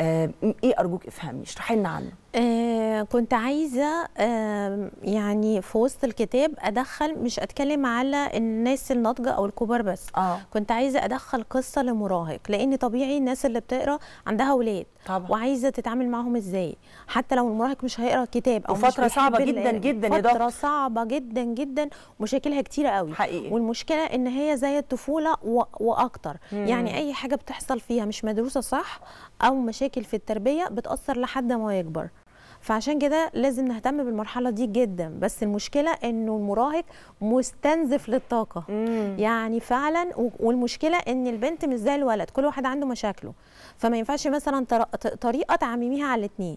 آه، ايه ارجوك افهمي اشرحي لنا عنه آه كنت عايزه آه يعني في وسط الكتاب ادخل مش اتكلم على الناس الناضجه او الكبار بس آه. كنت عايزه ادخل قصه لمراهق لان طبيعي الناس اللي بتقرا عندها اولاد طبعا. وعايزه تتعامل معاهم ازاي حتى لو المراهق مش هيقرا كتاب او فتره صعبه جدا جدا يا فتره صعبه جدا جدا مشاكلها كتيره قوي حقيقي. والمشكله ان هي زي الطفوله واكتر مم. يعني اي حاجه بتحصل فيها مش مدروسه صح او مشاكل في التربيه بتاثر لحد ما يكبر فعشان كده لازم نهتم بالمرحله دي جدا بس المشكله انه المراهق مستنزف للطاقه مم. يعني فعلا والمشكله ان البنت مش زي الولد كل واحد عنده مشاكله فما ينفعش مثلا طريقه تعمميها على الاثنين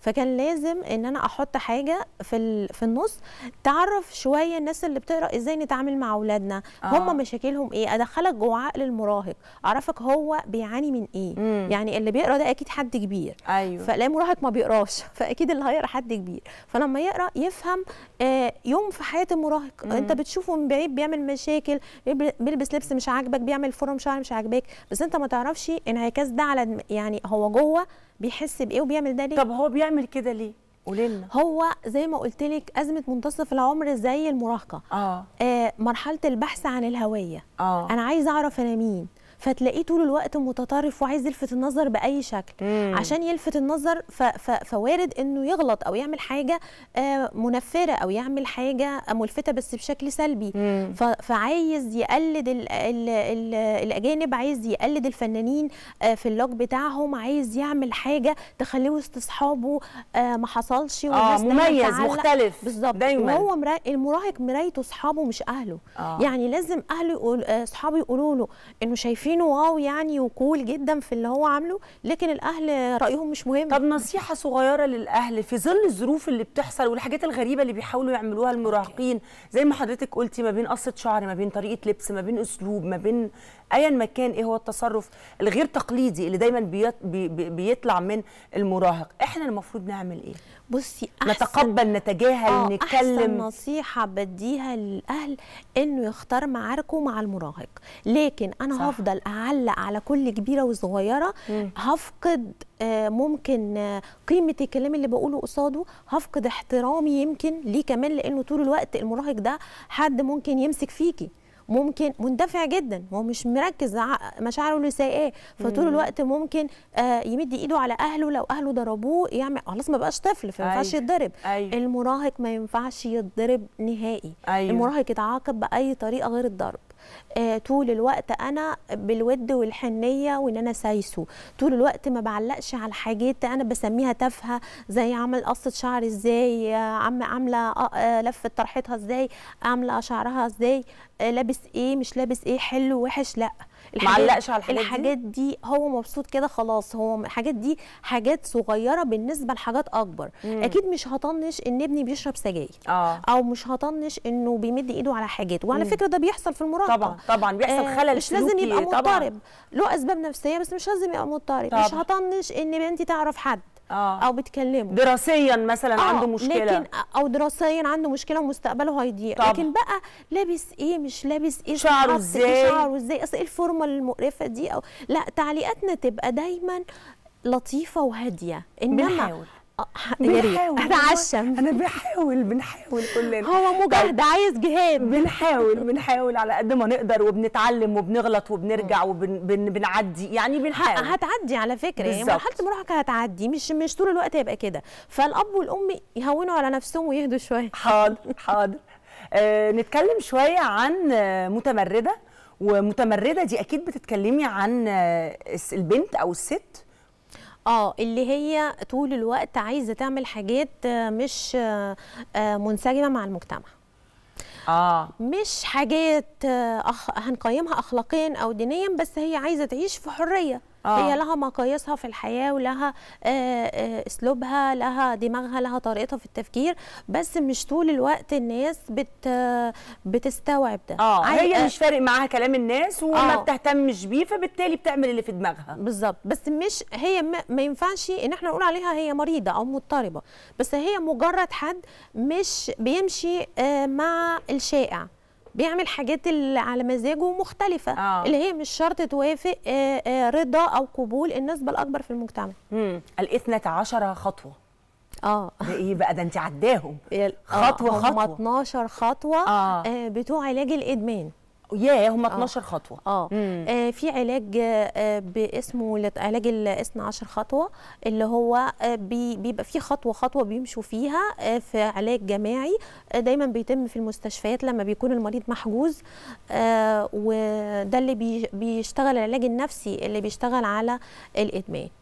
فكان لازم ان انا احط حاجه في في النص تعرف شويه الناس اللي بتقرا ازاي نتعامل مع اولادنا آه. هم مشاكلهم ايه ادخلك جوه عقل المراهق اعرفك هو بيعاني من ايه مم. يعني اللي بيقرا ده اكيد حد كبير ايوه فلا مراهق ما بيقراش فاكيد اللي هيقرا حد كبير فلما يقرا يفهم آه يوم في حياه المراهق مم. انت بتشوفه من بعيد بيعمل مشاكل بيلبس لبس مش عاجبك بيعمل فرم شعر مش عاجباك بس انت ما تعرفش انعكاس ده على يعني هو جوه بيحس بايه وبيعمل ده ليه طب هو بيعمل كده ليه قوليلنا هو زي ما قلت لك ازمه منتصف العمر زي المراهقه آه. آه مرحله البحث عن الهويه آه. انا عايزه اعرف انا مين فتلاقيه طول الوقت متطرف وعايز يلفت النظر باي شكل مم. عشان يلفت النظر ف... ف... فوارد انه يغلط او يعمل حاجه آه، منفره او يعمل حاجه ملفته بس بشكل سلبي ف... فعايز يقلد ال... ال... ال... الاجانب عايز يقلد الفنانين آه، في اللوج بتاعهم عايز يعمل حاجه تخليه وسط اصحابه آه، ما حصلش والناس آه مميز مختلف بالظبط دايما وهو مرا... المراهق مرايته اصحابه مش اهله آه. يعني لازم اهله اصحابه يقولوا له انه شايفين شايفينه واو يعني وكول جدا في اللي هو عامله لكن الاهل رايهم مش مهم طب نصيحه صغيره للاهل في ظل الظروف اللي بتحصل والحاجات الغريبه اللي بيحاولوا يعملوها المراهقين زي ما حضرتك قلتي ما بين قصه شعر ما بين طريقه لبس ما بين اسلوب ما بين ايا ما كان ايه هو التصرف الغير تقليدي اللي دايما بيط... بي... بيطلع من المراهق احنا المفروض نعمل ايه بصي أحسن نتقبل نتجاهل أحسن آه، نتكلم احسن نصيحه بديها للاهل انه يختار معاركه مع المراهق لكن انا صح. هفضل اعلق على كل كبيره وصغيره مم. هفقد آه، ممكن آه، قيمه الكلام اللي بقوله قصاده هفقد احترامي يمكن ليه كمان لانه طول الوقت المراهق ده حد ممكن يمسك فيكي ممكن مندفع جدا هو مش مركز مشاعره اللي سايقاه فطول الوقت ممكن آه، يمد ايده على اهله لو اهله ضربوه يعمل خلاص ما بقاش طفل فما ينفعش أيوه. يتضرب أيوه. المراهق ما ينفعش يتضرب نهائي أيوه. المراهق يتعاقب باي طريقه غير الضرب آه، طول الوقت انا بالود والحنيه وان انا سايسه طول الوقت ما بعلقش على حاجات انا بسميها تافهه زي عمل قصه شعر ازاي آه، عم عامله آه، لفه طرحتها ازاي عامله شعرها ازاي لابس ايه مش لابس ايه حلو وحش لا معلقش على الحاجات, الحاجات دي. دي هو مبسوط كده خلاص هو الحاجات دي حاجات صغيره بالنسبه لحاجات اكبر مم. اكيد مش هطنش ان ابني بيشرب سجاير آه. او مش هطنش انه بيمد ايده على حاجات وعلى مم. فكره ده بيحصل في المراهقه طبعا طبعا بيحصل آه، خلل آه مش لازم يبقى مضطرب له اسباب نفسيه بس مش لازم يبقى مضطرب مش هطنش ان بنتي تعرف حد آه. او بتكلمه دراسيا مثلا آه. عنده مشكله لكن او دراسيا عنده مشكله ومستقبله هيضيع لكن بقى لابس ايه مش لابس ايه شعره ازاي شعره ازاي اصل ايه الفورمه المقرفه دي او لا تعليقاتنا تبقى دايما لطيفه وهاديه انما بنحاول. بنحاول ريت انا بحاول بنحاول كلنا هو مجهد طيب. عايز جهاد بنحاول بنحاول على قد ما نقدر وبنتعلم وبنغلط وبنرجع وبنعدي وبن... يعني بنحاول هتعدي على فكره يعني مرحله مراهقه هتعدي مش مش طول الوقت هيبقى كده فالاب والام يهونوا على نفسهم ويهدوا شويه حاضر حاضر آه نتكلم شويه عن متمرده ومتمرده دي اكيد بتتكلمي عن آه، البنت او الست اه اللي هي طول الوقت عايزه تعمل حاجات آه، مش آه، آه، منسجمه مع المجتمع آه. مش حاجات هنقيمها اخلاقيا او دينيا بس هي عايزه تعيش في حريه آه. هي لها مقاييسها في الحياه ولها آه، آه، اسلوبها لها دماغها لها طريقتها في التفكير بس مش طول الوقت الناس بت بتستوعب ده اه هي مش فارق معاها كلام الناس وما آه. بتهتمش بيه فبالتالي بتعمل اللي في دماغها بالظبط بس مش هي ما ينفعش ان احنا نقول عليها هي مريضه او مضطربه بس هي مجرد حد مش بيمشي آه، مع الشائع بيعمل حاجات اللي على مزاجه مختلفه آه. اللي هي مش شرط توافق آه، آه، رضا او قبول النسبه الاكبر في المجتمع الاثنة الاثنى عشر خطوه اه ايه بقى ده انت عداهم آه، خطوه خطوه 12 خطوه آه. آه بتوع علاج الادمان ياه هم 12 آه. خطوه آه. آه في علاج آه باسمه علاج الاسم 10 خطوه اللي هو آه بي بيبقى في خطوه خطوه بيمشوا فيها آه في علاج جماعي آه دايما بيتم في المستشفيات لما بيكون المريض محجوز آه وده اللي بي بيشتغل العلاج النفسي اللي بيشتغل على الادمان